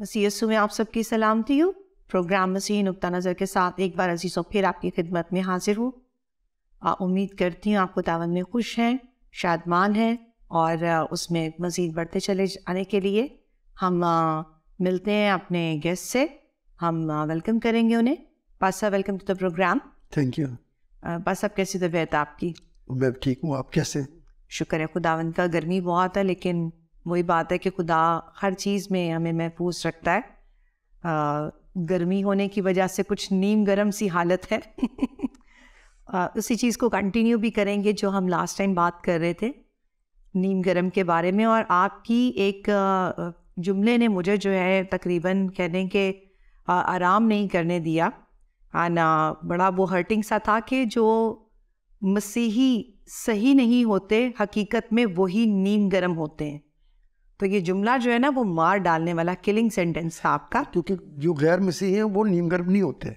मसीसु में आप सबकी सलामती हूँ प्रोग्राम मसीह नुकता नज़र के साथ एक बार अजीज़ों फिर आपकी खिदमत में हाजिर हूँ उम्मीद करती हूँ आप दावन में खुश हैं शादमान हैं और उसमें मज़ीद बढ़ते चले जाने के लिए हम मिलते हैं अपने गेस्ट से हम वेलकम करेंगे उन्हें पासा welcome to the program thank you बस अब कैसी तबीयत आपकी मैं ठीक हूँ आप कैसे शुक्र है खुदावन का गर्मी बहुत है लेकिन वही बात है कि खुदा हर चीज़ में हमें महफूज रखता है आ, गर्मी होने की वजह से कुछ नीम गर्म सी हालत है आ, उसी चीज़ को कंटिन्यू भी करेंगे जो हम लास्ट टाइम बात कर रहे थे नीम गर्म के बारे में और आपकी एक जुमले ने मुझे जो है तकरीबन कहने के आराम नहीं करने दिया आना बड़ा वो हर्टिंग सा था कि जो मसीही सही नहीं होते हकीकत में वही नीम गर्म होते हैं तो ये जुमला जो है ना वो मार डालने वाला किलिंग सेंटेंस था आपका क्योंकि जो गैर मसीह हैं वो नीम गर्भ नहीं होते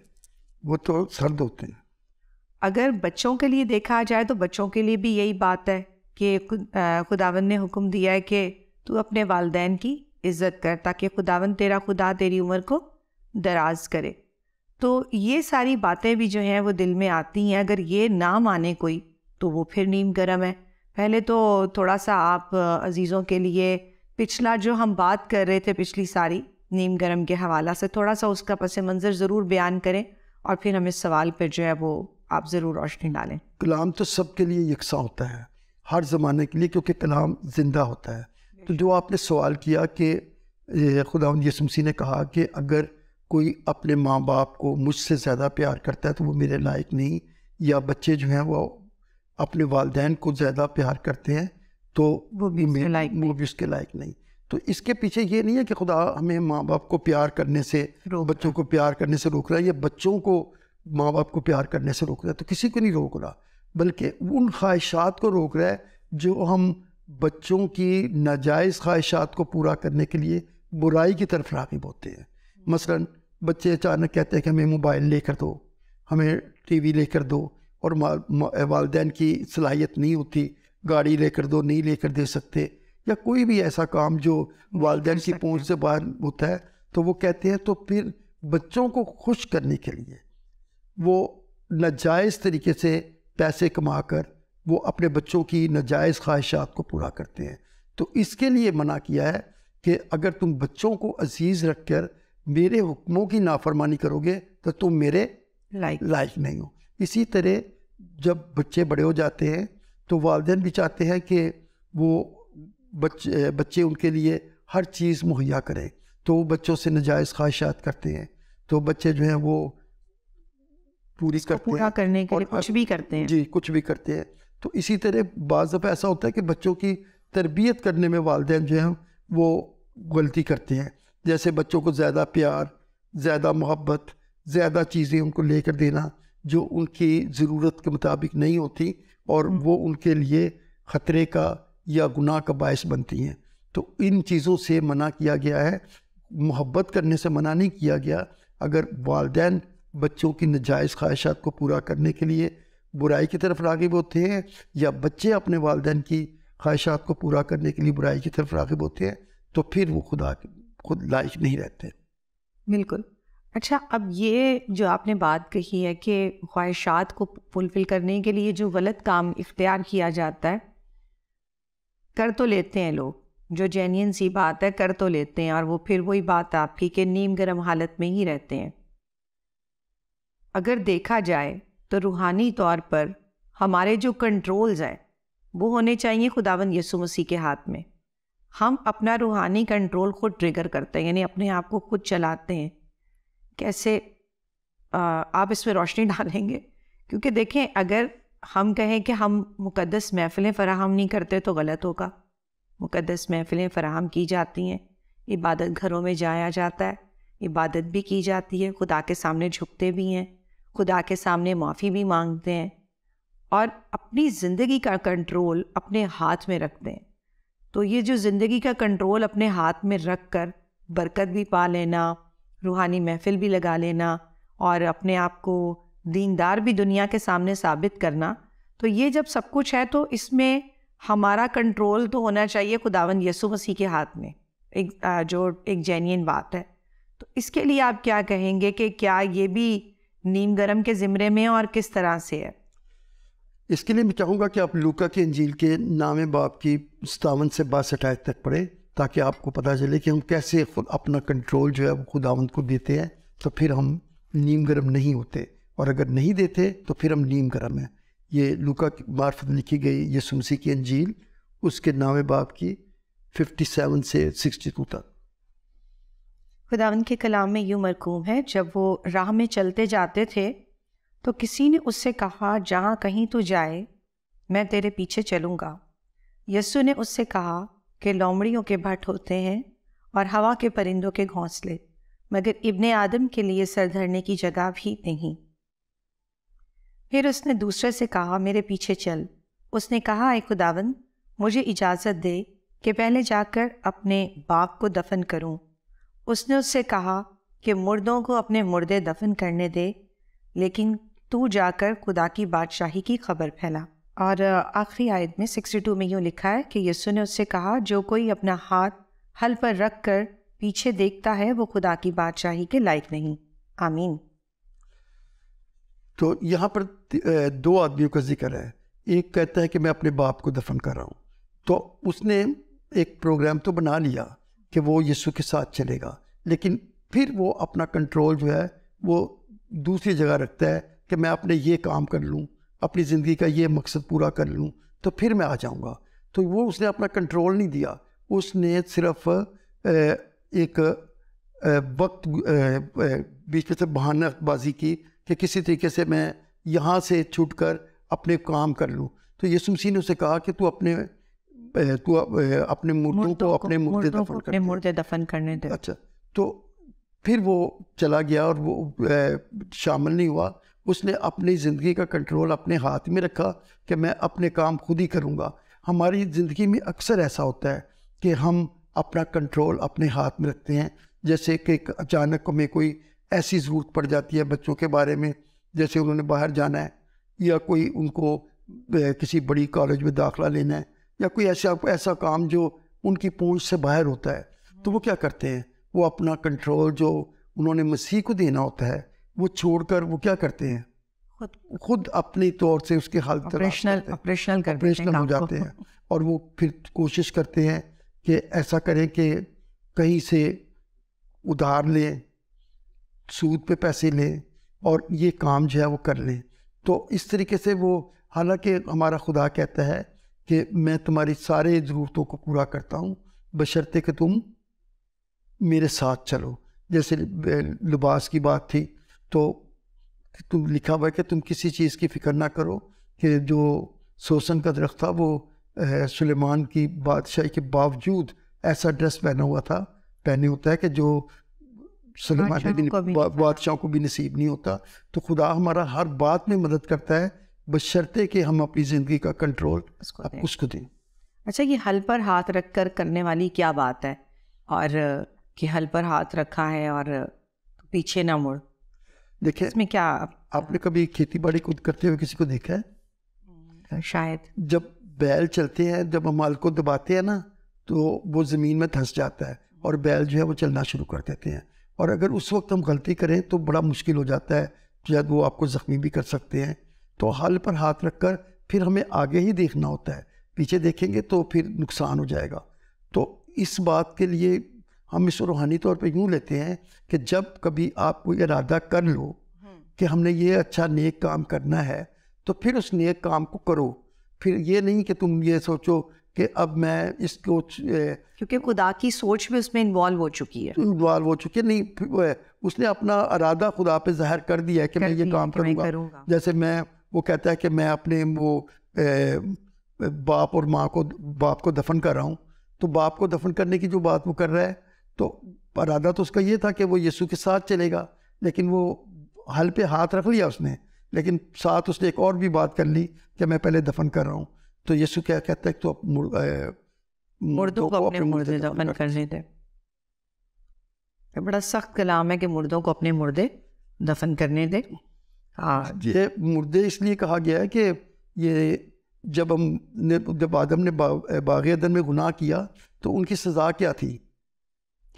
वो तो सर्द होते हैं अगर बच्चों के लिए देखा जाए तो बच्चों के लिए भी यही बात है कि खुदावन ने हुक्म दिया है कि तू अपने वालदेन की इज़्ज़त कर ताकि खुदावन तेरा खुदा तेरी उम्र को दराज करे तो ये सारी बातें भी जो हैं वो दिल में आती हैं अगर ये ना माने कोई तो वो फिर नीम गर्म है पहले तो थोड़ा सा आप अजीज़ों के लिए पिछला जो हम बात कर रहे थे पिछली सारी नीम गरम के हवाला से थोड़ा सा उसका पस मंज़र ज़रूर बयान करें और फिर हम इस सवाल पर जो है वो आप ज़रूर रोशनी डालें कलाम तो सब के लिए यकसा होता है हर ज़माने के लिए क्योंकि कलाम ज़िंदा होता है तो जो आपने सवाल किया कि खुदा यसमसी ने कहा कि अगर कोई अपने माँ बाप को मुझसे ज़्यादा प्यार करता है तो वो मेरे लायक नहीं या बच्चे जो हैं वो अपने वालदेन को ज़्यादा प्यार करते हैं तो वो भी उसके लायक वो भी उसके लायक नहीं तो इसके पीछे ये नहीं है कि खुदा हमें माँ बाप को प्यार करने से बच्चों को प्यार करने से रोक रहा है या बच्चों को माँ बाप को प्यार करने से रोक रहा है तो किसी को नहीं रोक रहा बल्कि उन ख्वाहिशात को रोक रहा है जो हम बच्चों की नाजायज़ ख्वाहिशात को पूरा करने के लिए बुराई की तरफ रागिब होते हैं मसलन बच्चे अचानक कहते हैं कि हमें मोबाइल लेकर दो हमें टीवी लेकर दो और वालदेन की सलाहियत नहीं होती गाड़ी लेकर दो नहीं लेकर दे सकते या कोई भी ऐसा काम जो वालदेन की पहुँच से बाहर होता है तो वो कहते हैं तो फिर बच्चों को खुश करने के लिए वो नजायज़ तरीके से पैसे कमा कर वो अपने बच्चों की नजायज़ ख्वाहिशात को पूरा करते हैं तो इसके लिए मना किया है कि अगर तुम बच्चों को अजीज़ रख कर मेरे हुक्मों की नाफरमानी करोगे तो तुम मेरे लाइक लायक नहीं हो इसी तरह जब बच्चे बड़े हो जाते हैं तो वालदे भी चाहते हैं कि वो बच्चे बच्चे उनके लिए हर चीज़ मुहैया करें तो वो बच्चों से नजायज़ ख्वाहिशात करते हैं तो बच्चे जो हैं वो पूरी करते पूरा हैं। करने के लिए कुछ भी करते हैं जी कुछ भी करते हैं तो इसी तरह बाज़ दफ़ा ऐसा होता है कि बच्चों की तरबियत करने में वालदे जो हैं वो गलती करते हैं जैसे बच्चों को ज़्यादा प्यार ज़्यादा मोहब्बत ज़्यादा चीज़ें उनको लेकर देना जो उनकी ज़रूरत के मुताबिक नहीं होती और वो उनके लिए ख़तरे का या गुनाह का बायस बनती हैं तो इन चीज़ों से मना किया गया है मोहब्बत करने से मना नहीं किया गया अगर वालदे बच्चों की नजायज़ ख्वाहिशात को पूरा करने के लिए बुराई की तरफ रागब होते हैं या बच्चे अपने वालदेन की ख्वाहिशात को पूरा करने के लिए बुराई की तरफ रागिब होते हैं तो फिर वो खुदा खुद लाइक नहीं रहते बिल्कुल अच्छा अब ये जो आपने बात कही है कि ख्वाहिशात को फुलफ़िल करने के लिए जो गलत काम इख्तियार किया जाता है कर तो लेते हैं लोग जो जेन्यन सी बात है कर तो लेते हैं और वो फिर वही बात आपकी कि नीम गर्म हालत में ही रहते हैं अगर देखा जाए तो रूहानी तौर पर हमारे जो कंट्रोल्स हैं वो होने चाहिए खुदावन यसु मसीह के हाथ में हम अपना रूहानी कंट्रोल खुद ट्रिगर करते हैं यानी अपने आप को खुद चलाते हैं कैसे आप इसमें रोशनी डालेंगे क्योंकि देखें अगर हम कहें कि हम मुकदस महफ़िलें फ़राहम नहीं करते तो गलत होगा मुकदस महफ़िलें फ़राहम की जाती हैं इबादत घरों में जाया जाता है इबादत भी की जाती है खुदा के सामने झुकते भी हैं खुदा के सामने माफ़ी भी मांगते हैं और अपनी ज़िंदगी का कंट्रोल अपने हाथ में रखते हैं तो ये जो ज़िंदगी का कंट्रोल अपने हाथ में रख कर बरकत भी पा लेना रूहानी महफिल भी लगा लेना और अपने आप को दीनदार भी दुनिया के सामने साबित करना तो ये जब सब कुछ है तो इसमें हमारा कंट्रोल तो होना चाहिए खुदावन यसु मसीह के हाथ में एक जो एक जैनियन बात है तो इसके लिए आप क्या कहेंगे कि क्या ये भी नीम गरम के ज़िमरे में और किस तरह से है इसके लिए मैं चाहूँगा कि आप लूका के अंजील के नाम बाप की सतावन से बासठ आयत तक पढ़ें ताकि आपको पता चले कि हम कैसे खुद अपना कंट्रोल जो है वो खुदावंद को देते हैं तो फिर हम नीम गर्म नहीं होते और अगर नहीं देते तो फिर हम नीम गर्म हैं ये लुका मार्फत लिखी गई ये सुमसी की अंजील उसके नावे बाप की फिफ्टी सेवन से सिक्सटी टू तक खुदावन के कलाम में यूँ मरकूम है जब वो राह में चलते जाते थे तो किसी ने उससे कहा जहाँ कहीं तो जाए मैं तेरे पीछे चलूँगा यस्सु ने उससे कहा के लोमड़ियों के भट होते हैं और हवा के परिंदों के घोंसले मगर इब्ने आदम के लिए सर धरने की जगह भी नहीं फिर उसने दूसरे से कहा मेरे पीछे चल उसने कहा आए खुदावन मुझे इजाज़त दे कि पहले जाकर अपने बाप को दफन करूं। उसने उससे कहा कि मुर्दों को अपने मुर्दे दफन करने दे लेकिन तू जाकर खुदा की बादशाही की खबर फैला और आखिरी आयत में 62 में यूँ लिखा है कि यसु ने उससे कहा जो कोई अपना हाथ हल पर रख कर पीछे देखता है वो खुदा की बादशाही के लायक नहीं आमीन तो यहाँ पर दो आदमियों का जिक्र है एक कहता है कि मैं अपने बाप को दफन कर रहा हूँ तो उसने एक प्रोग्राम तो बना लिया कि वो यीशु के साथ चलेगा लेकिन फिर वो अपना कंट्रोल जो है वो दूसरी जगह रखता है कि मैं अपने ये काम कर लूँ अपनी ज़िंदगी का ये मकसद पूरा कर लूँ तो फिर मैं आ जाऊँगा तो वो उसने अपना कंट्रोल नहीं दिया उसने सिर्फ एक वक्त बीच में से बहानाबाजी की कि किसी तरीके से मैं यहाँ से छूट कर अपने काम कर लूँ तो यसु मसीह ने उसे कहा कि तू अपने तू अपने मुर्दों को अपने मुर्दे दफन कर मुर्दे दफन करने दे अच्छा तो फिर वो चला गया और वो शामिल नहीं हुआ उसने अपनी ज़िंदगी का कंट्रोल अपने हाथ में रखा कि मैं अपने काम खुद ही करूँगा हमारी ज़िंदगी में अक्सर ऐसा होता है कि हम अपना कंट्रोल अपने हाथ में रखते हैं जैसे कि अचानक हमें कोई ऐसी ज़रूरत पड़ जाती है बच्चों के बारे में जैसे उन्होंने बाहर जाना है या कोई उनको किसी बड़ी कॉलेज में दाखला लेना है या कोई ऐसा ऐसा काम जो उनकी पहुंच से बाहर होता है तो वो क्या करते हैं वो अपना कंट्रोल जो उन्होंने मसीह को देना होता है वो छोड़कर वो क्या करते हैं खुद खुद अपने तौर से उसके हाल ऑपरेशनल ऑपरेशनल ऑपरेशनल हो जाते हैं और वो फिर कोशिश करते हैं कि ऐसा करें कि कहीं से उधार लें सूद पे पैसे लें और ये काम जो है वो कर लें तो इस तरीके से वो हालांकि हमारा खुदा कहता है कि मैं तुम्हारी सारे ज़रूरतों को पूरा करता हूँ बशर्ते कि तुम मेरे साथ चलो जैसे लिबास की बात थी तो तुम लिखा हुआ है कि तुम किसी चीज़ की फिक्र ना करो कि जो सोसन का दरख्त था वो सुलेमान की बादशाही के बावजूद ऐसा ड्रेस पहना हुआ था पहने होता है कि जो सुलेमान बादशाह को भी नसीब नहीं होता तो खुदा हमारा हर बात में मदद करता है बशर्ते कि हम अपनी ज़िंदगी का कंट्रोल उसको दें अच्छा ये हल पर हाथ रख कर करने वाली क्या बात है और कि हल पर हाथ रखा है और पीछे ना मुड़ देखिए इसमें क्या आपने कभी खेती बाड़ी खुद करते हुए किसी को देखा है हम्म, शायद जब बैल चलते हैं जब हम को दबाते हैं ना तो वो ज़मीन में धंस जाता है और बैल जो है वो चलना शुरू कर देते हैं और अगर उस वक्त हम गलती करें तो बड़ा मुश्किल हो जाता है शायद वो आपको ज़ख्मी भी कर सकते हैं तो हल पर हाथ रख कर फिर हमें आगे ही देखना होता है पीछे देखेंगे तो फिर नुकसान हो जाएगा तो इस बात के लिए हम इसको रूहानी तौर पे यूँ लेते हैं कि जब कभी आप कोई इरादा कर लो हम्म। कि हमने ये अच्छा नेक काम करना है तो फिर उस नेक काम को करो फिर ये नहीं कि तुम ये सोचो कि अब मैं इसको क्योंकि खुदा की सोच भी उसमें इन्वॉल्व हो चुकी है इन्वॉल्व हो चुकी है नहीं उसने अपना अरादा खुदा पे जाहिर कर दिया है कि मैं ये काम करूँगा जैसे मैं वो कहता है कि मैं अपने वो ए, बाप और माँ को बाप को दफन कर रहा हूँ तो बाप को दफन करने की जो बात वो कर रहा है तो अरादा तो उसका ये था कि वो यीशु के साथ चलेगा लेकिन वो हल पे हाथ रख लिया उसने लेकिन साथ उसने एक और भी बात कर ली कि मैं पहले दफन कर रहा हूँ तो यीशु क्या कहता है तो मुर्दों को अपने मुर्दे दफन करने दे बड़ा सख्त कलाम है कि मुर्दों को अपने मुर्दे दफन करने दे हाँ ये मुर्दे इसलिए कहा गया है कि ये जब हम ने जब आदम ने बा, अदन में गुनाह किया तो उनकी सज़ा क्या थी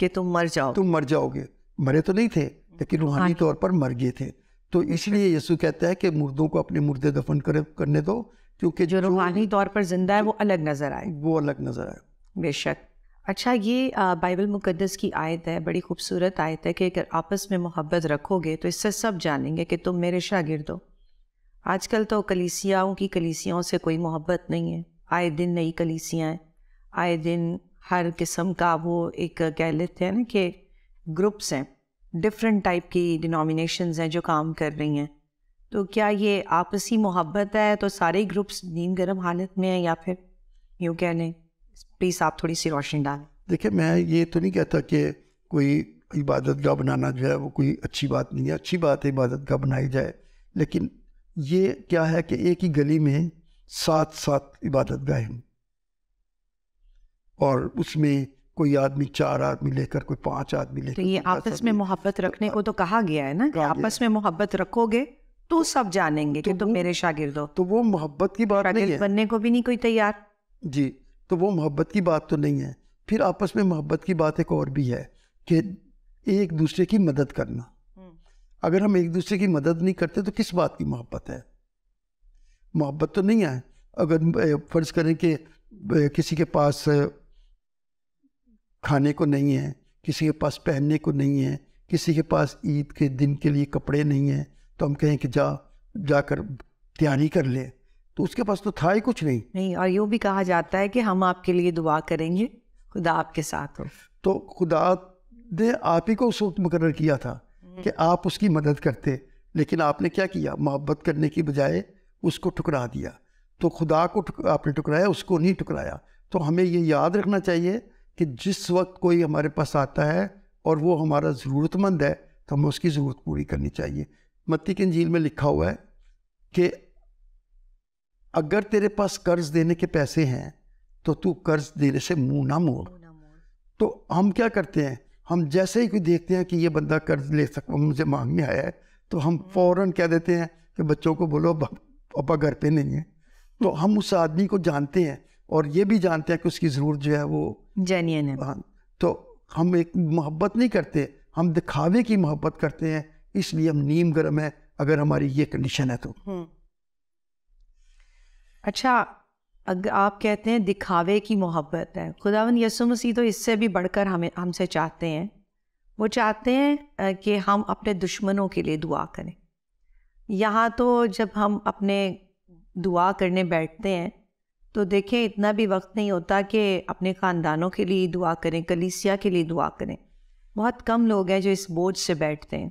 कि तुम मर जाओ तुम मर जाओगे मरे तो नहीं थे लेकिन रूहानी हाँ तौर पर मर गए थे तो इसलिए यीशु कहता है कि मुर्दों को अपने मुर्दे दफन कर, करने दो क्योंकि जो, रूहानी तौर पर जिंदा है वो अलग नजर आए वो अलग नजर आए बेशक अच्छा ये बाइबल मुकद्दस की आयत है बड़ी खूबसूरत आयत है कि अगर आपस में मोहब्बत रखोगे तो इससे सब जानेंगे कि तुम मेरे शागिर्द हो आजकल तो कलीसियाओं की कलीसियाओं से कोई मोहब्बत नहीं है आए दिन नई कलीसियाँ आए दिन हर किस्म का वो एक कह लेते हैं ना कि ग्रुप्स हैं डिफरेंट टाइप की डिनोमिनेशन हैं जो काम कर रही हैं तो क्या ये आपसी मोहब्बत है तो सारे ग्रुप्स नीम गर्म हालत में हैं या फिर यूँ कह लें प्लीज़ आप थोड़ी सी रोशनी डालें देखिए मैं ये तो नहीं कहता कि कोई इबादत गाह बनाना जो है वो कोई अच्छी बात नहीं है अच्छी बात है इबादत गाह बनाई जाए लेकिन ये क्या है कि एक ही गली में सात सात इबादत गाहें और उसमें कोई आदमी चार आदमी लेकर कोई पांच आदमी लेकर तो ये आपस में मोहब्बत रखने को तो कहा गया है ना कि आपस में मोहब्बत रखोगे तो, तो सब जानेंगे तो कि तुम मेरे शागिर्द हो तो वो मोहब्बत की बात नहीं है बनने को भी नहीं कोई तैयार जी तो वो मोहब्बत की बात तो नहीं है फिर आपस में मोहब्बत की बात एक और भी है कि एक दूसरे की मदद करना हम्म। अगर हम एक दूसरे की मदद नहीं करते तो किस बात की मोहब्बत है मोहब्बत तो नहीं है अगर फ़र्ज़ करें कि किसी के पास खाने को नहीं है किसी के पास पहनने को नहीं है किसी के पास ईद के दिन के लिए कपड़े नहीं हैं तो हम कहें कि जा जाकर तैयारी कर ले तो उसके पास तो था ही कुछ नहीं नहीं और यूँ भी कहा जाता है कि हम आपके लिए दुआ करेंगे खुदा आपके साथ हो तो खुदा ने आप ही को उस वक्त मुकर किया था हम्म। कि आप उसकी मदद करते लेकिन आपने क्या किया मोहब्बत करने की बजाय उसको ठुकरा दिया तो खुदा को आपने ठुकराया उसको नहीं ठुकराया तो हमें ये याद रखना चाहिए कि जिस वक्त कोई हमारे पास आता है और वो हमारा ज़रूरतमंद है तो हमें उसकी ज़रूरत पूरी करनी चाहिए मत्ती की झील में लिखा हुआ है कि अगर तेरे पास कर्ज देने के पैसे हैं तो तू कर्ज देने से मुंह ना मोड़ तो हम क्या करते हैं हम जैसे ही कोई देखते हैं कि ये बंदा कर्ज ले सकता मुझे मांगने आया है तो हम हम्म। फ़ौर कह देते हैं कि बच्चों को बोलो पापा घर पे नहीं है तो हम उस आदमी को जानते हैं और ये भी जानते हैं कि उसकी ज़रूरत जो है वो जेन्यन है हाँ तो हम एक मोहब्बत नहीं करते हम दिखावे की मोहब्बत करते हैं इसलिए हम नीम गर्म है अगर हमारी ये कंडीशन है तो हम्म। अच्छा अगर आप कहते हैं दिखावे की मोहब्बत है खुदावन यसु मसीह तो इससे भी बढ़कर हमें हमसे चाहते हैं वो चाहते हैं कि हम अपने दुश्मनों के लिए दुआ करें यहाँ तो जब हम अपने दुआ करने बैठते हैं तो देखें इतना भी वक्त नहीं होता कि अपने ख़ानदानों के लिए दुआ करें कलीसिया के लिए दुआ करें बहुत कम लोग हैं जो इस बोझ से बैठते हैं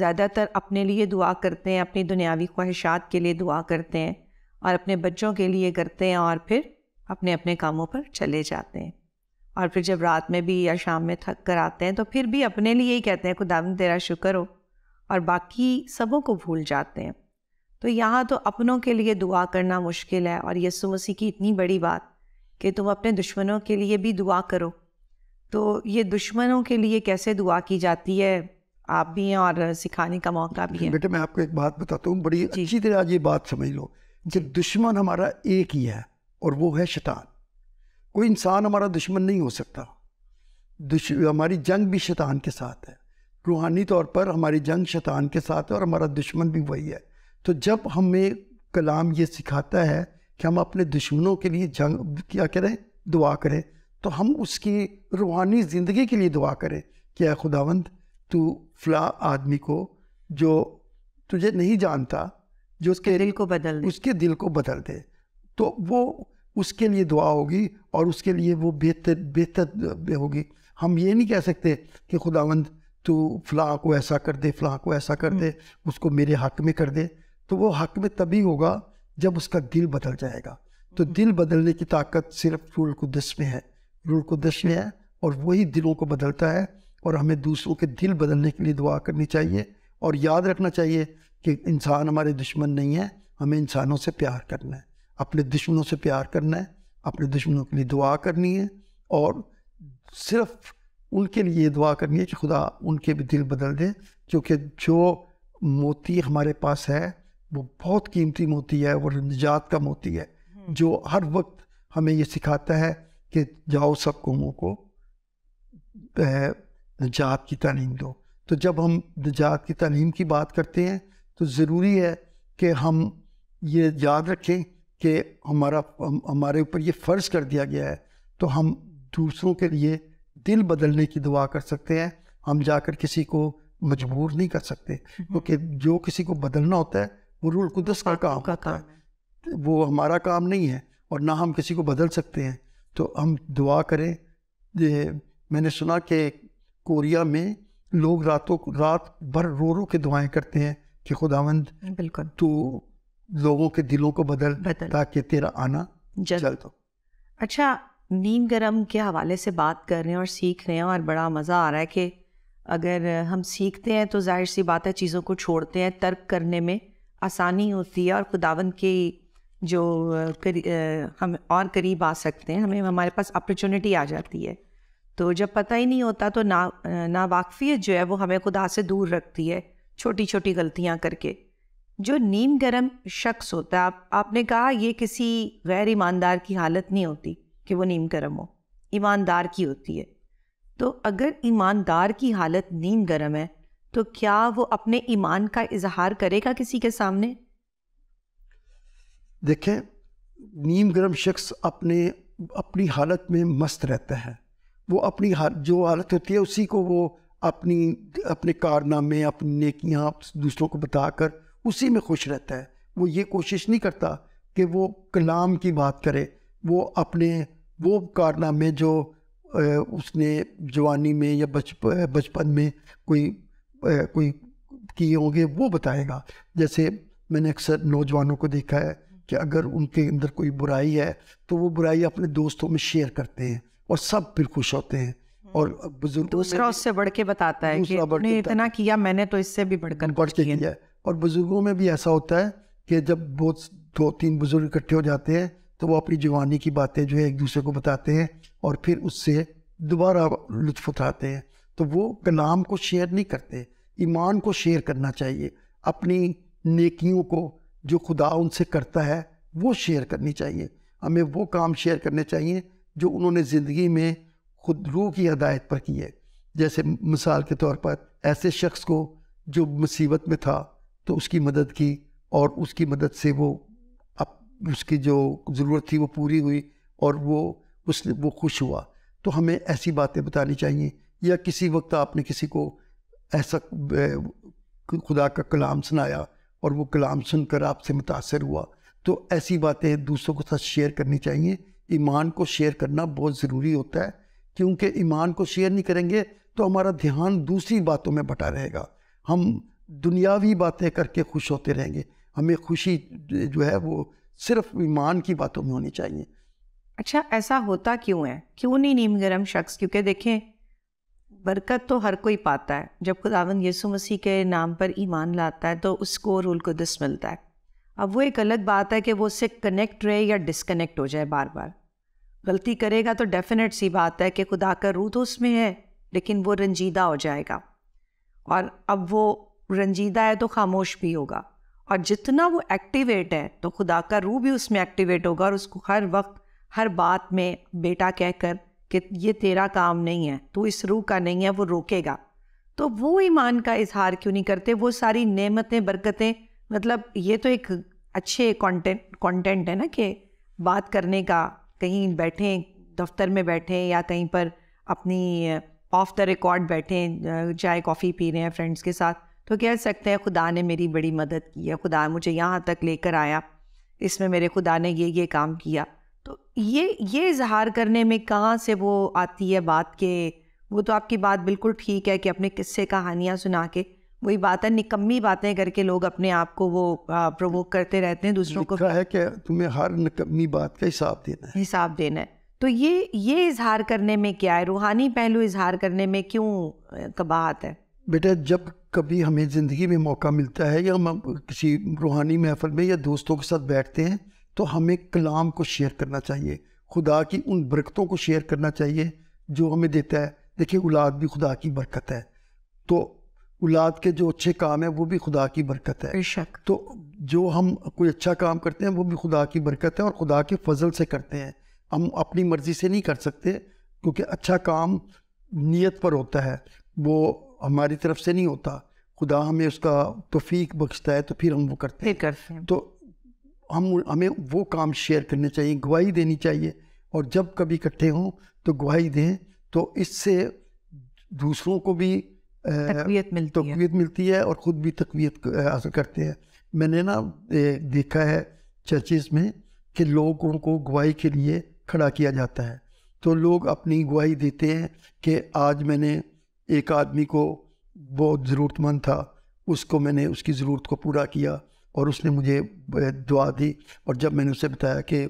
ज़्यादातर अपने लिए दुआ करते हैं अपनी दुनियावी ख्वाहिशात के लिए दुआ करते हैं और अपने बच्चों के लिए करते हैं और फिर अपने अपने कामों पर चले जाते हैं और फिर जब रात में भी या शाम में थक कर आते हैं तो फिर भी अपने लिए ही कहते हैं खुदा तेरा शुक्र हो और बाकी सबों को भूल जाते हैं तो यहाँ तो अपनों के लिए दुआ करना मुश्किल है और यसु मसीह की इतनी बड़ी बात कि तुम अपने दुश्मनों के लिए भी दुआ करो तो ये दुश्मनों के लिए कैसे दुआ की जाती है आप भी हैं और सिखाने का मौका भी है बेटे मैं आपको एक बात बताता हूँ बड़ी अच्छी तरह आज ये बात समझ लो कि दुश्मन हमारा एक ही है और वो है शैतान कोई इंसान हमारा दुश्मन नहीं हो सकता दुश हमारी जंग भी शैतान के साथ है रूहानी तौर पर हमारी जंग शैतान के साथ है और हमारा दुश्मन भी वही है तो जब हमें कलाम ये सिखाता है कि हम अपने दुश्मनों के लिए जंग क्या करें दुआ करें तो हम उसकी रूहानी ज़िंदगी के लिए दुआ करें क्या खुदावंद तू फला आदमी को जो तुझे नहीं जानता जो उसके दिल को बदल दे उसके दिल को बदल दे तो वो उसके लिए दुआ होगी और उसके लिए वो बेहतर बेहतर होगी हम ये नहीं कह सकते कि खुदावंद तू फलाँ को ऐसा कर दे फलाह को ऐसा कर दे हम्म। उसको मेरे हक में कर दे तो वो हक में तभी होगा जब उसका दिल बदल जाएगा तो दिल बदलने की ताकत सिर्फ रूल दस में है रूल दस में है और वही दिलों को बदलता है और हमें दूसरों के दिल बदलने के लिए दुआ करनी चाहिए और याद रखना चाहिए कि इंसान हमारे दुश्मन नहीं है हमें इंसानों से प्यार करना है अपने दुश्मनों से प्यार करना है अपने दुश्मनों के लिए दुआ करनी है और सिर्फ उनके लिए दुआ करनी है कि खुदा उनके भी दिल बदल दे क्योंकि जो मोती हमारे पास है वो बहुत कीमती मोती है और निजात का मोती है हम्म। जो हर वक्त हमें ये सिखाता है कि जाओ सब कौमों को निजात की तालीम दो तो जब हम निजात की तालीम की बात करते हैं तो ज़रूरी है कि हम ये याद रखें कि हमारा हमारे ऊपर ये फ़र्ज़ कर दिया गया है तो हम दूसरों के लिए दिल बदलने की दुआ कर सकते हैं हम जाकर किसी को मजबूर नहीं कर सकते हम्म। क्योंकि तो जो किसी को बदलना होता है वो कुदस का काम का काम है वो हमारा काम नहीं है और ना हम किसी को बदल सकते हैं तो हम दुआ करें मैंने सुना कि कोरिया में लोग रातों रात भर रो रो के दुआएं करते हैं कि खुदावंद बिल्कुल तो लोगों के दिलों को बदल, बदल। ताकि तेरा आना जल्द जल दो अच्छा नीम गरम के हवाले से बात कर रहे हैं और सीख रहे हैं और बड़ा मज़ा आ रहा है कि अगर हम सीखते हैं तो जाहिर सी बात है चीज़ों को छोड़ते हैं तर्क करने में आसानी होती है और खुदावन के जो करी, हम और करीब आ सकते हैं हमें हमारे पास अपॉर्चुनिटी आ जाती है तो जब पता ही नहीं होता तो ना नावाकफियत जो है वो हमें खुदा से दूर रखती है छोटी छोटी गलतियाँ करके जो नीम गर्म शख्स होता है आप आपने कहा ये किसी गैर ईमानदार की हालत नहीं होती कि वो नीम गर्म हो ईमानदार की होती है तो अगर ईमानदार की हालत नीम गर्म है तो क्या वो अपने ईमान का इजहार करेगा किसी के सामने देखें नीम गर्म शख्स अपने अपनी हालत में मस्त रहता है वो अपनी हाल जो हालत होती है उसी को वो अपनी अपने कारनामे अपनी नेकियाँ दूसरों को बताकर उसी में खुश रहता है वो ये कोशिश नहीं करता कि वो कलाम की बात करे वो अपने वो कारनामे जो उसने जवानी में या बचपन बचपन में कोई कोई किए होंगे वो बताएगा जैसे मैंने अक्सर नौजवानों को देखा है कि अगर उनके अंदर कोई बुराई है तो वो बुराई अपने दोस्तों में शेयर करते हैं और सब फिर खुश होते हैं हम्म। और बुजुर्ग दूसरा उससे बढ़ के बताता है कि ने इतना किया मैंने तो इससे भी बढ़कर बढ़ के किया और बुजुर्गों में भी ऐसा होता है कि जब बहुत दो तीन बुजुर्ग इकट्ठे हो जाते हैं तो वो अपनी जवानी की बातें जो है एक दूसरे को बताते हैं और फिर उससे दोबारा लुत्फ उठाते हैं तो वो कलाम को शेयर नहीं करते ईमान को शेयर करना चाहिए अपनी नेकियों को जो खुदा उनसे करता है वो शेयर करनी चाहिए हमें वो काम शेयर करने चाहिए जो उन्होंने ज़िंदगी में खुद रूह की हदायत पर की है जैसे मिसाल के तौर पर ऐसे शख्स को जो मुसीबत में था तो उसकी मदद की और उसकी मदद से वो अब उसकी जो ज़रूरत थी वो पूरी हुई और वो उसने वो खुश हुआ तो हमें ऐसी बातें बतानी चाहिए या किसी वक्त आपने किसी को ऐसा खुदा का कलाम सुनाया और वो कलाम सुनकर आपसे मुतासर हुआ तो ऐसी बातें दूसरों के साथ शेयर करनी चाहिए ईमान को शेयर करना बहुत ज़रूरी होता है क्योंकि ईमान को शेयर नहीं करेंगे तो हमारा ध्यान दूसरी बातों में बटा रहेगा हम दुनियावी बातें करके खुश होते रहेंगे हमें खुशी जो है वो सिर्फ ईमान की बातों में होनी चाहिए अच्छा ऐसा होता क्यों है क्यों नहीं नीम गर्म शख्स क्योंकि देखें बरकत तो हर कोई पाता है जब खुदावन यसु मसीह के नाम पर ईमान लाता है तो उसको रूल कुदस मिलता है अब वो एक अलग बात है कि वो उससे कनेक्ट रहे या डिसकनेक्ट हो जाए बार बार गलती करेगा तो डेफिनेट सी बात है कि खुदा का रूह तो उसमें है लेकिन वो रंजीदा हो जाएगा और अब वो रंजीदा है तो खामोश भी होगा और जितना वो एक्टिवेट है तो खुदा का रूह भी उसमें एक्टिवेट होगा और उसको हर वक्त हर बात में बेटा कहकर कि ये तेरा काम नहीं है तू इस रूह का नहीं है वो रोकेगा तो वो ईमान का इजहार क्यों नहीं करते वो सारी नेमतें बरकतें मतलब ये तो एक अच्छे कंटेंट कंटेंट है ना कि बात करने का कहीं बैठें दफ्तर में बैठें या कहीं पर अपनी ऑफ द रिकॉर्ड बैठें चाय कॉफ़ी पी रहे हैं फ्रेंड्स के साथ तो कह सकते हैं खुदा ने मेरी बड़ी मदद की है खुदा मुझे यहाँ तक लेकर आया इसमें मेरे खुदा ने ये ये काम किया तो ये ये इजहार करने में कहाँ से वो आती है बात के वो तो आपकी बात बिल्कुल ठीक है कि अपने किस्से कहानियाँ सुना के वही बात है निकम्मी बातें करके लोग अपने आप को वो प्रवोक करते रहते हैं दूसरों को है कि तुम्हें हर निकम्मी बात का हिसाब देना है हिसाब देना है तो ये ये इजहार करने में क्या है रूहानी पहलू इजहार करने में क्यों कबाहत है बेटा जब कभी हमें ज़िंदगी में मौका मिलता है या हम किसी रूहानी महफल में या दोस्तों के साथ बैठते हैं तो हमें कलाम को शेयर करना चाहिए खुदा की उन बरकतों को शेयर करना चाहिए जो हमें देता है देखिए औलाद भी खुदा की बरकत है तो औलाद के जो अच्छे काम है वो भी खुदा की बरकत है बेशक तो जो हम कोई अच्छा काम करते हैं वो भी खुदा की बरकत है और खुदा के फजल से करते हैं हम अपनी मर्ज़ी से नहीं कर सकते क्योंकि अच्छा काम नीयत पर होता है वो हमारी तरफ से नहीं होता खुदा हमें उसका तोफीक बख्शता है तो फिर हम वो करते हैं करते हैं तो हम हमें वो काम शेयर करने चाहिए गवाही देनी चाहिए और जब कभी इकट्ठे हों तो गवाही दें तो इससे दूसरों को भी तकवीत मिलती तकवीत है। मिलती है और ख़ुद भी तकवीत हासिल करते हैं मैंने ना देखा है चर्चेज में कि लोगों को गवाही के लिए खड़ा किया जाता है तो लोग अपनी गवाही देते हैं कि आज मैंने एक आदमी को बहुत ज़रूरतमंद था उसको मैंने उसकी ज़रूरत को पूरा किया और उसने मुझे दुआ दी और जब मैंने उसे बताया कि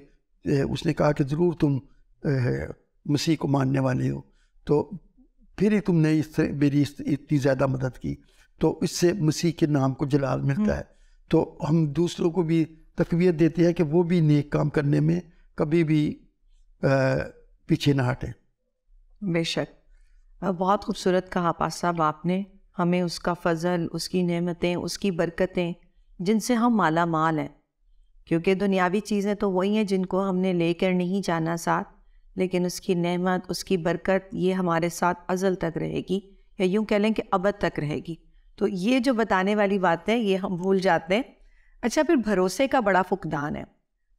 उसने कहा कि ज़रूर तुम मसीह को मानने वाले हो तो फिर ही तुमने इस मेरी इतनी ज़्यादा मदद की तो इससे मसीह के नाम को जलाल मिलता हम्म। है तो हम दूसरों को भी तकवीत देते हैं कि वो भी नेक काम करने में कभी भी पीछे ना हटें बेशक बहुत खूबसूरत कहा पास साहब आपने हमें उसका फ़जल उसकी नेमतें उसकी बरकतें जिनसे हम माला माल हैं क्योंकि दुनियावी चीज़ें तो वही हैं जिनको हमने लेकर नहीं जाना साथ लेकिन उसकी नहमत उसकी बरकत ये हमारे साथ अज़ल तक रहेगी या यूँ कह लें कि अबद तक रहेगी तो ये जो बताने वाली बातें ये हम भूल जाते हैं अच्छा फिर भरोसे का बड़ा फुकदान है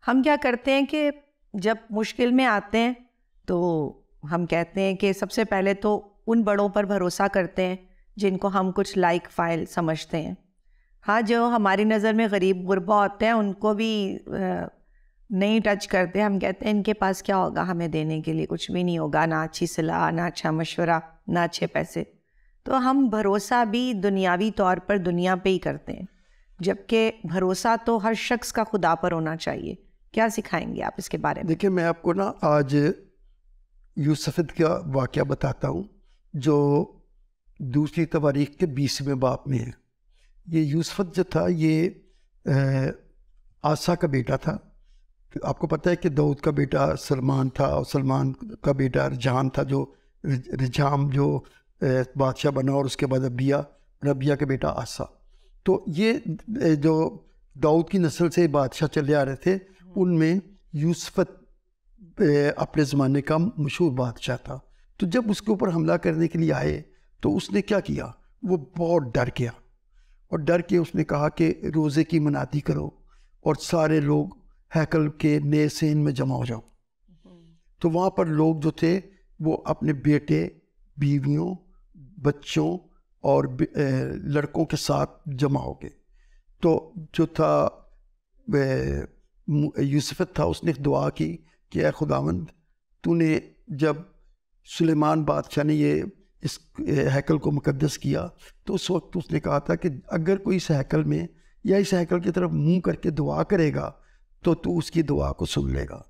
हम क्या करते हैं कि जब मुश्किल में आते हैं तो हम कहते हैं कि सबसे पहले तो उन बड़ों पर भरोसा करते हैं जिनको हम कुछ लाइक फाइल समझते हैं हाँ जो हमारी नज़र में गरीब गुरबा होते हैं उनको भी नहीं टच करते हम कहते हैं इनके पास क्या होगा हमें देने के लिए कुछ भी नहीं होगा ना अच्छी सलाह ना अच्छा मशवरा ना अच्छे पैसे तो हम भरोसा भी दुनियावी तौर पर दुनिया पे ही करते हैं जबकि भरोसा तो हर शख्स का खुदा पर होना चाहिए क्या सिखाएंगे आप इसके बारे में देखिए मैं आपको ना आज यूसफद का वाक़ बताता हूँ जो दूसरी तवारीख के बीसवें बाप में है ये यूसफत जो था ये आशा का बेटा था आपको पता है कि दाऊद का बेटा सलमान था और सलमान का बेटा रजान था जो रिजाम जो बादशाह बना और उसके बाद अबिया रबिया का बेटा आसा तो ये जो दाऊद की नस्ल से बादशाह चले आ रहे थे उनमें यूसफत अपने ज़माने का मशहूर बादशाह था तो जब उसके ऊपर हमला करने के लिए आए तो उसने क्या किया वो बहुत डर गया और डर के उसने कहा कि रोज़े की मनादी करो और सारे लोग हैकल के नए सेन में जमा हो जाओ तो वहाँ पर लोग जो थे वो अपने बेटे बीवियों बच्चों और लड़कों के साथ जमा हो गए तो जो था यूसुफत था उसने दुआ की कि अ खुदावंद तूने जब सुलेमान बादशाह ने ये इस हैकल को मुकदस किया तो उस वक्त उसने कहा था कि अगर कोई इस हैकल में या इस हैकल की तरफ मुंह करके दुआ करेगा तो तू उसकी दुआ को सुन लेगा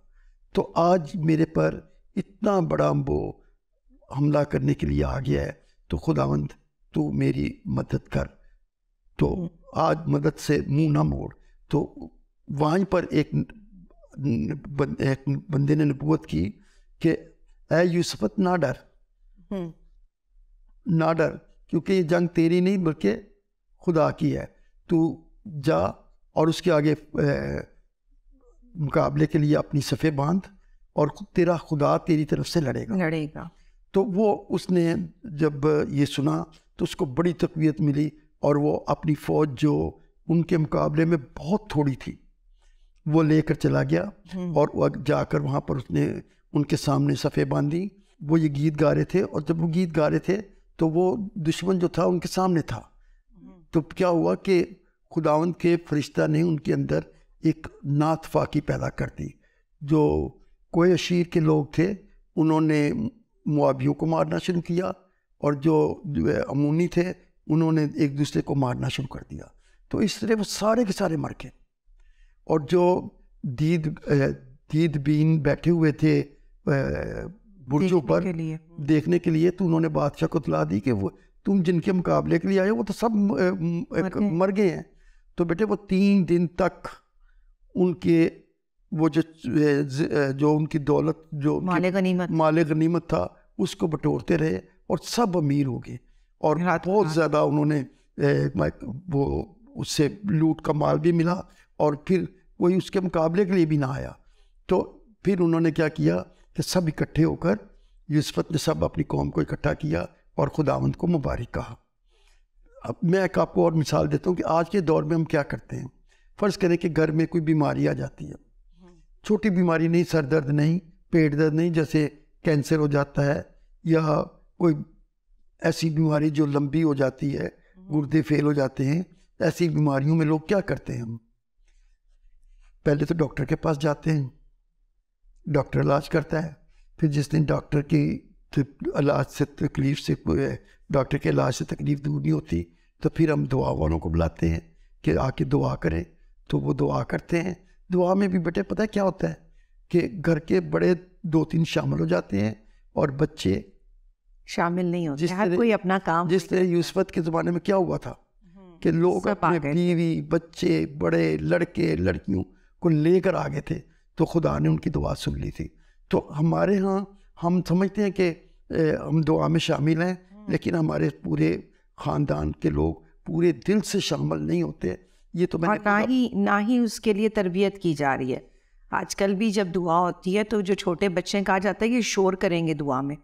तो आज मेरे पर इतना बड़ा वो हमला करने के लिए आ गया है तो खुदावंद तू मेरी मदद कर तो आज मदद से मुंह ना मोड़ तो वहीं पर एक बंदे ने नबूत की कि ए यूसफत ना डर हम्म। ना डर क्योंकि ये जंग तेरी नहीं बल्कि खुदा की है तू जा और उसके आगे मुकाबले के लिए अपनी सफ़े बांध और तेरा खुदा तेरी तरफ से लड़ेगा लड़ेगा तो वो उसने जब ये सुना तो उसको बड़ी तकवीत मिली और वो अपनी फ़ौज जो उनके मुकाबले में बहुत थोड़ी थी वो लेकर चला गया हम्म। और वह जाकर वहाँ पर उसने उनके सामने सफ़े बांधी वो ये गीत गा रहे थे और जब वो गीत गा रहे थे तो वो दुश्मन जो था उनके सामने था तो क्या हुआ कि खुदावंत के फरिश्ता ने उनके अंदर एक नात फाकी पैदा कर दी जो कोई अशीर के लोग थे उन्होंने मुआवियों को मारना शुरू किया और जो अमूनी थे उन्होंने एक दूसरे को मारना शुरू कर दिया तो इस तरह वो सारे के सारे मर गए और जो दीद दीद बीन बैठे हुए थे बुर्जो पर देखने के लिए तो उन्होंने बादशाह को तला दी कि वो तुम जिनके मुकाबले के लिए आए वो तो सब मर गए हैं तो बेटे वो तीन दिन तक उनके वो जो जो उनकी दौलत जो माले गनीमत माले गनीमत था उसको बटोरते रहे और सब अमीर हो गए और बहुत ज़्यादा उन्होंने वो उससे लूट का माल भी मिला और फिर वही उसके मुकाबले के लिए भी ना आया तो फिर उन्होंने क्या किया कि सब इकट्ठे होकर यूसुफ ने सब अपनी कौम को इकट्ठा किया और खुदावंद को मुबारक कहा अब मैं एक आपको और मिसाल देता हूँ कि आज के दौर में हम क्या करते हैं फ़र्ज़ करें कि घर में कोई बीमारी आ जाती है छोटी बीमारी नहीं सर दर्द नहीं पेट दर्द नहीं जैसे कैंसर हो जाता है या कोई ऐसी बीमारी जो लंबी हो जाती है गुर्दे फेल हो जाते हैं ऐसी बीमारियों में लोग क्या करते हैं हम पहले तो डॉक्टर के पास जाते हैं डॉक्टर इलाज करता है फिर जिस दिन डॉक्टर की इलाज से तकलीफ से डॉक्टर के इलाज से तकलीफ दूर नहीं होती तो फिर हम दुआ वालों को बुलाते हैं कि आके दुआ करें तो वो दुआ करते हैं दुआ में भी बेटे पता है क्या होता है कि घर के बड़े दो तीन शामिल हो जाते हैं और बच्चे शामिल नहीं होते हर कोई अपना काम जिस तरह यूसफत के ज़माने में क्या हुआ था हम्म, कि लोग अपने बीवी बच्चे बड़े लड़के लड़कियों को लेकर आ गए थे तो खुदा ने उनकी दुआ सुन ली थी तो हमारे यहाँ हम समझते हैं कि हम दुआ में शामिल हैं लेकिन हमारे पूरे ख़ानदान के लोग पूरे दिल से शामिल नहीं होते ये तो मैंने ना ही ना ही उसके लिए तरबियत की जा रही है आजकल भी जब दुआ होती है तो जो छोटे बच्चे कहा जाता है ये शोर करेंगे दुआ में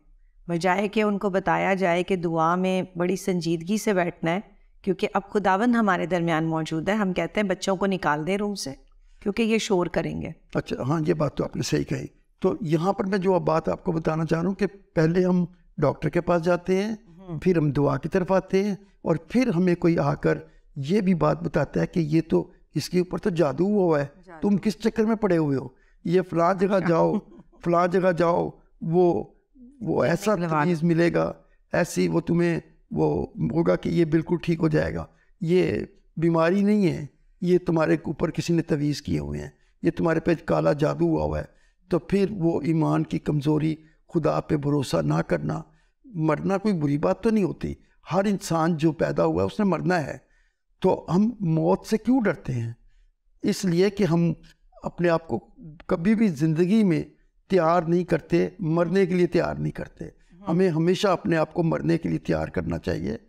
बजाय कि उनको बताया जाए कि दुआ में बड़ी संजीदगी से बैठना है क्योंकि अब खुदावन हमारे दरमियान मौजूद है हम कहते हैं बच्चों को निकाल दें रूम से क्योंकि ये शोर करेंगे अच्छा हाँ ये बात तो आपने सही कही तो यहाँ पर मैं जो अब बात आपको बताना चाह रहा हूँ कि पहले हम डॉक्टर के पास जाते हैं हम्म। फिर हम दुआ की तरफ आते हैं और फिर हमें कोई आकर ये भी बात बताता है कि ये तो इसके ऊपर तो जादू हुआ है तुम किस चक्कर में पड़े हुए हो ये फला जगह अच्छा। जाओ फला जगह जाओ वो वो ऐसा तमीज़ मिलेगा ऐसी वो तुम्हें वो होगा कि ये बिल्कुल ठीक हो जाएगा ये बीमारी नहीं है ये तुम्हारे ऊपर किसी ने तवीज़ किए हुए हैं ये तुम्हारे पे काला जादू हुआ हुआ है तो फिर वो ईमान की कमज़ोरी खुदा पे भरोसा ना करना मरना कोई बुरी बात तो नहीं होती हर इंसान जो पैदा हुआ है उसने मरना है तो हम मौत से क्यों डरते हैं इसलिए कि हम अपने आप को कभी भी ज़िंदगी में तैयार नहीं करते मरने के लिए तैयार नहीं करते हम्म। हमें हमेशा अपने आप को मरने के लिए तैयार करना चाहिए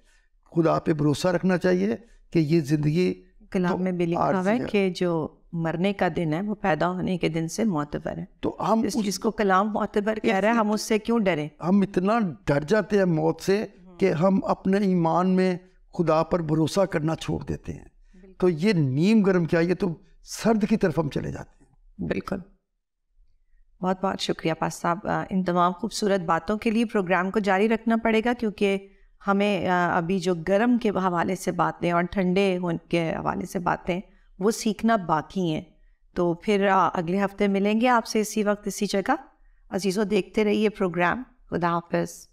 खुदा पे भरोसा रखना चाहिए कि ये ज़िंदगी कलाम तो में भी लिखा हुआ है कि जो मरने का दिन है वो पैदा होने के दिन से मोतबर है तो हम जिस जिसको कलाम मोतबर कह रहे हैं हम उससे क्यों डरे हम इतना डर जाते हैं मौत से कि हम्म। हम अपने ईमान में खुदा पर भरोसा करना छोड़ देते हैं तो ये नीम गर्म क्या ये तो सर्द की तरफ हम चले जाते हैं बिल्कुल बहुत बहुत शुक्रिया पास साहब इन तमाम खूबसूरत बातों के लिए प्रोग्राम को जारी रखना पड़ेगा क्योंकि हमें अभी जो गर्म के हवाले से बातें और ठंडे के हवाले से बातें वो सीखना बाकी हैं तो फिर अगले हफ्ते मिलेंगे आपसे इसी वक्त इसी जगह अजीज़ों देखते रहिए प्रोग्राम खुदा हाफिज़